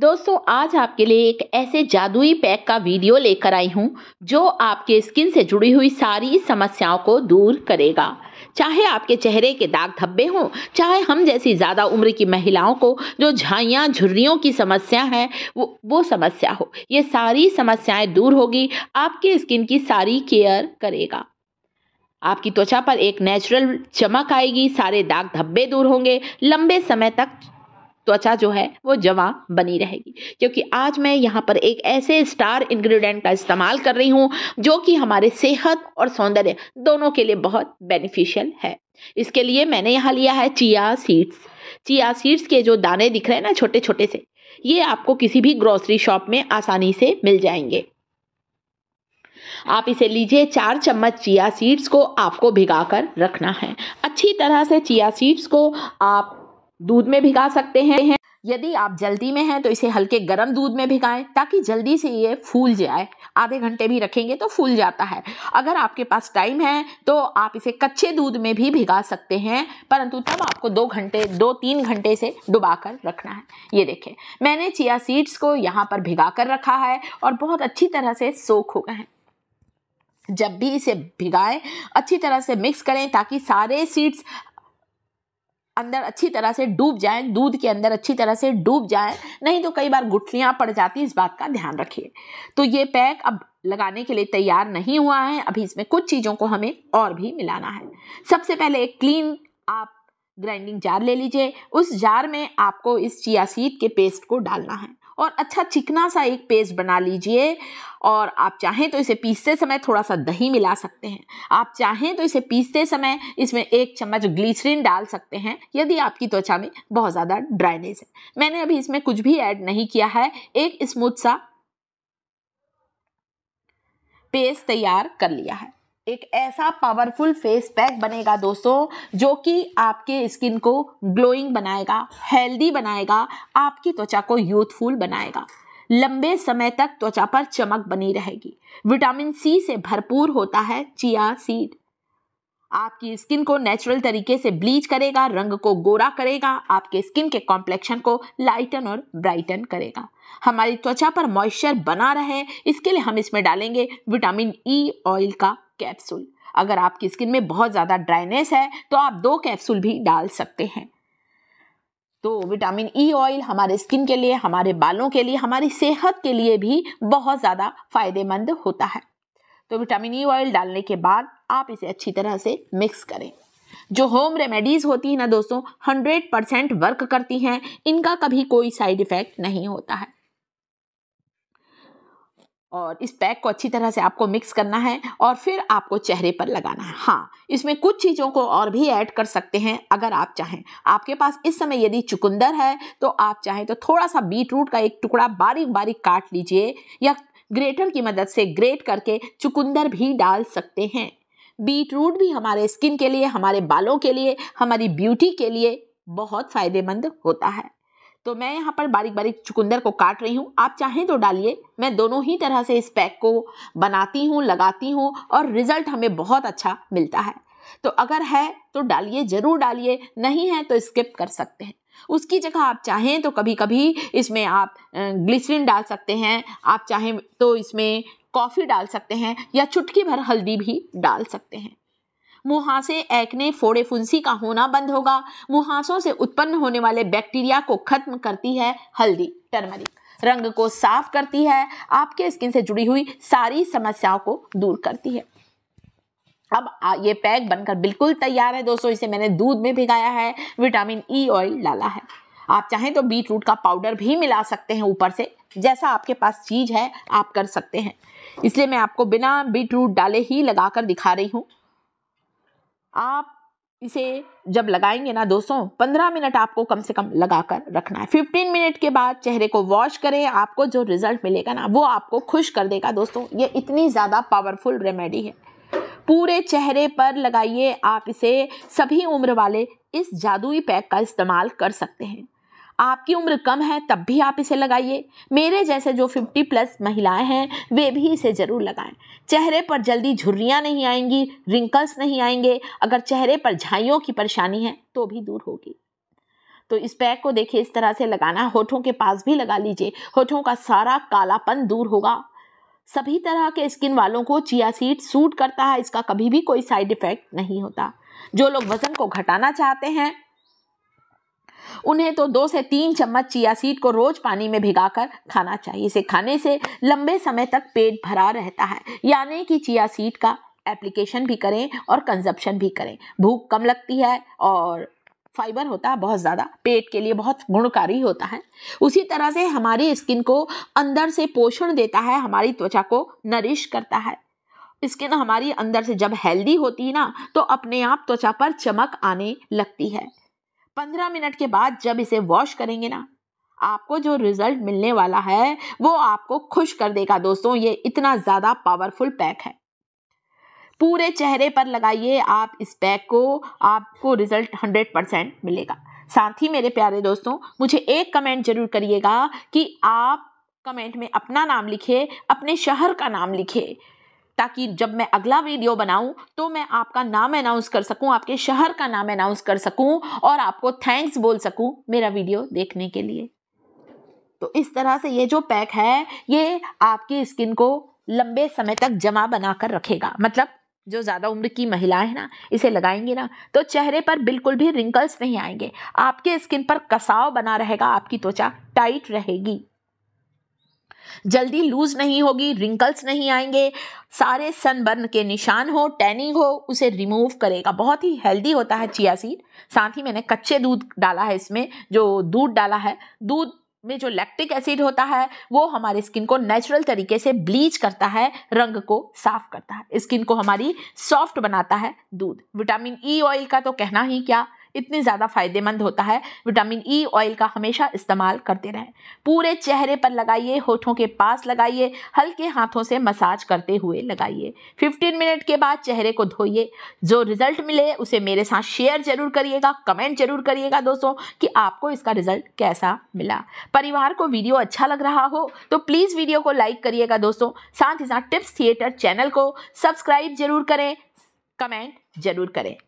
दोस्तों आज आपके लिए एक ऐसे जादुई पैक का वीडियो लेकर आई हूं जो आपके स्किन से जुड़ी हुई सारी समस्याओं को दूर करेगा चाहे आपके चेहरे के दाग धब्बे हों चाहे हम जैसी ज़्यादा उम्र की महिलाओं को जो झाइयाँ झुर्रियों की समस्या है वो वो समस्या हो ये सारी समस्याएं दूर होगी आपके स्किन की सारी केयर करेगा आपकी त्वचा पर एक नेचुरल चमक आएगी सारे दाग धब्बे दूर होंगे लंबे समय तक त्वचा जो है वो जवा बनी रहेगी क्योंकि आज मैं यहाँ पर एक ऐसे स्टार इंग्रेडिएंट का इस्तेमाल कर रही हूँ जो कि हमारे सेहत और सौंदर्य दोनों के लिए बहुत बेनिफिशियल है इसके लिए मैंने यहाँ लिया है चिया सीड्स चिया सीड्स के जो दाने दिख रहे हैं ना छोटे छोटे से ये आपको किसी भी ग्रोसरी शॉप में आसानी से मिल जाएंगे आप इसे लीजिए चार चम्मच चिया सीड्स को आपको भिगाकर रखना है अच्छी तरह से चिया सीड्स को आप दूध में भिगा सकते हैं यदि आप जल्दी में हैं तो इसे हल्के गर्म दूध में भिगाएं ताकि जल्दी से ये फूल जाए आधे घंटे भी रखेंगे तो फूल जाता है अगर आपके पास टाइम है तो आप इसे कच्चे दूध में भी भिगा सकते हैं परंतु तब आपको दो घंटे दो तीन घंटे से डुबा कर रखना है ये देखें मैंने चिया सीड्स को यहाँ पर भिगा कर रखा है और बहुत अच्छी तरह से सोख हो गए हैं जब भी इसे भिगाएं अच्छी तरह से मिक्स करें ताकि सारे सीड्स अंदर अच्छी तरह से डूब जाए दूध के अंदर अच्छी तरह से डूब जाए नहीं तो कई बार गुठलियाँ पड़ जाती इस बात का ध्यान रखिए तो ये पैक अब लगाने के लिए तैयार नहीं हुआ है अभी इसमें कुछ चीज़ों को हमें और भी मिलाना है सबसे पहले एक क्लीन आप ग्राइंडिंग जार ले लीजिए उस जार में आपको इस चिया सीड के पेस्ट को डालना है और अच्छा चिकना सा एक पेस्ट बना लीजिए और आप चाहें तो इसे पीसते समय थोड़ा सा दही मिला सकते हैं आप चाहें तो इसे पीसते समय इसमें एक चम्मच ग्लीसरीन डाल सकते हैं यदि आपकी त्वचा में बहुत ज़्यादा ड्राइनेस है मैंने अभी इसमें कुछ भी ऐड नहीं किया है एक स्मूथ सा पेस्ट तैयार कर लिया है एक ऐसा पावरफुल फेस पैक बनेगा दोस्तों जो कि आपके स्किन को ग्लोइंग बनाएगा हेल्दी बनाएगा आपकी त्वचा को यूथफुल बनाएगा लंबे समय तक त्वचा पर चमक बनी रहेगी विटामिन सी से भरपूर होता है चिया सीड आपकी स्किन को नेचुरल तरीके से ब्लीच करेगा रंग को गोरा करेगा आपके स्किन के कॉम्प्लेक्शन को लाइटन और ब्राइटन करेगा हमारी त्वचा पर मॉइस्चर बना रहे इसके लिए हम इसमें डालेंगे विटामिन ई e ऑयल का कैप्सूल अगर आपकी स्किन में बहुत ज़्यादा ड्राइनेस है तो आप दो कैप्सूल भी डाल सकते हैं तो विटामिन ई ऑयल हमारे स्किन के लिए हमारे बालों के लिए हमारी सेहत के लिए भी बहुत ज़्यादा फायदेमंद होता है तो विटामिन ई ऑयल डालने के बाद आप इसे अच्छी तरह से मिक्स करें जो होम रेमेडीज़ होती हैं ना दोस्तों 100 परसेंट वर्क करती हैं इनका कभी कोई साइड इफ़ेक्ट नहीं होता है और इस पैक को अच्छी तरह से आपको मिक्स करना है और फिर आपको चेहरे पर लगाना है हाँ इसमें कुछ चीज़ों को और भी ऐड कर सकते हैं अगर आप चाहें आपके पास इस समय यदि चुकंदर है तो आप चाहें तो थोड़ा सा बीट रूट का एक टुकड़ा बारीक बारीक काट लीजिए या ग्रेटर की मदद से ग्रेट करके चुकंदर भी डाल सकते हैं बीट रूट भी हमारे स्किन के लिए हमारे बालों के लिए हमारी ब्यूटी के लिए बहुत फ़ायदेमंद होता है तो मैं यहाँ पर बारीक बारीक चुकंदर को काट रही हूँ आप चाहें तो डालिए मैं दोनों ही तरह से इस पैक को बनाती हूँ लगाती हूँ और रिज़ल्ट हमें बहुत अच्छा मिलता है तो अगर है तो डालिए ज़रूर डालिए नहीं है तो स्किप कर सकते हैं उसकी जगह आप चाहें तो कभी कभी इसमें आप ग्लिसरीन डाल सकते हैं आप चाहें तो इसमें कॉफ़ी डाल सकते हैं या चुटकी भर हल्दी भी डाल सकते हैं मुहासे एक्ने फोड़े फुंसी का होना बंद होगा मुहासों से उत्पन्न होने वाले बैक्टीरिया को खत्म करती है हल्दी टर्मरिक रंग को साफ करती है आपके स्किन से जुड़ी हुई सारी समस्याओं को दूर करती है अब ये पैक बनकर बिल्कुल तैयार है दोस्तों इसे मैंने दूध में भिगाया है विटामिन ई e ऑयल डाला है आप चाहें तो बीट रूट का पाउडर भी मिला सकते हैं ऊपर से जैसा आपके पास चीज़ है आप कर सकते हैं इसलिए मैं आपको बिना बीट रूट डाले ही लगाकर दिखा रही हूँ आप इसे जब लगाएंगे ना दोस्तों पंद्रह मिनट आपको कम से कम लगा कर रखना है फिफ्टीन मिनट के बाद चेहरे को वॉश करें आपको जो रिजल्ट मिलेगा ना वो आपको खुश कर देगा दोस्तों ये इतनी ज़्यादा पावरफुल रेमेडी है पूरे चेहरे पर लगाइए आप इसे सभी उम्र वाले इस जादुई पैक का इस्तेमाल कर सकते हैं आपकी उम्र कम है तब भी आप इसे लगाइए मेरे जैसे जो 50 प्लस महिलाएं हैं वे भी इसे ज़रूर लगाएं चेहरे पर जल्दी झुर्रियाँ नहीं आएंगी रिंकल्स नहीं आएंगे अगर चेहरे पर झाइयों की परेशानी है तो भी दूर होगी तो इस पैक को देखिए इस तरह से लगाना होठों के पास भी लगा लीजिए होठों का सारा कालापन दूर होगा सभी तरह के स्किन वालों को चिया सीड सूट करता है इसका कभी भी कोई साइड इफेक्ट नहीं होता जो लोग वजन को घटाना चाहते हैं उन्हें तो दो से तीन चम्मच चिया सीड को रोज पानी में भिगाकर खाना चाहिए इसे खाने से लंबे समय तक पेट भरा रहता है यानी कि चिया सीड का एप्लीकेशन भी करें और कंजप्शन भी करें भूख कम लगती है और फाइबर होता है बहुत ज़्यादा पेट के लिए बहुत गुणकारी होता है उसी तरह से हमारी स्किन को अंदर से पोषण देता है हमारी त्वचा को नरिश करता है स्किन हमारी अंदर से जब हेल्दी होती है ना तो अपने आप त्वचा पर चमक आने लगती है पंद्रह मिनट के बाद जब इसे वॉश करेंगे ना आपको जो रिजल्ट मिलने वाला है वो आपको खुश कर देगा दोस्तों ये इतना ज़्यादा पावरफुल पैक है पूरे चेहरे पर लगाइए आप इस पैक को आपको रिजल्ट हंड्रेड परसेंट मिलेगा साथ ही मेरे प्यारे दोस्तों मुझे एक कमेंट जरूर करिएगा कि आप कमेंट में अपना नाम लिखे अपने शहर का नाम लिखे ताकि जब मैं अगला वीडियो बनाऊं तो मैं आपका नाम अनाउंस कर सकूं आपके शहर का नाम अनाउंस कर सकूं और आपको थैंक्स बोल सकूं मेरा वीडियो देखने के लिए तो इस तरह से ये जो पैक है ये आपकी स्किन को लंबे समय तक जमा बना कर रखेगा मतलब जो ज़्यादा उम्र की महिलाएं हैं ना इसे लगाएंगी ना तो चेहरे पर बिल्कुल भी रिंकल्स नहीं आएंगे आपके स्किन पर कसाव बना रहेगा आपकी त्वचा टाइट रहेगी जल्दी लूज नहीं होगी रिंकल्स नहीं आएंगे सारे सनबर्न के निशान हो टैनिंग हो उसे रिमूव करेगा बहुत ही हेल्दी होता है चिया सीड साथ ही मैंने कच्चे दूध डाला है इसमें जो दूध डाला है दूध में जो लैक्टिक एसिड होता है वो हमारे स्किन को नेचुरल तरीके से ब्लीच करता है रंग को साफ करता है स्किन को हमारी सॉफ्ट बनाता है दूध विटामिन ई e ऑयल का तो कहना ही क्या इतनी ज़्यादा फायदेमंद होता है विटामिन ई e ऑयल का हमेशा इस्तेमाल करते रहें पूरे चेहरे पर लगाइए होठों के पास लगाइए हल्के हाथों से मसाज करते हुए लगाइए 15 मिनट के बाद चेहरे को धोइए जो रिज़ल्ट मिले उसे मेरे साथ शेयर जरूर करिएगा कमेंट जरूर करिएगा दोस्तों कि आपको इसका रिज़ल्ट कैसा मिला परिवार को वीडियो अच्छा लग रहा हो तो प्लीज़ वीडियो को लाइक करिएगा दोस्तों साथ ही साथ टिप्स थिएटर चैनल को सब्सक्राइब जरूर करें कमेंट जरूर करें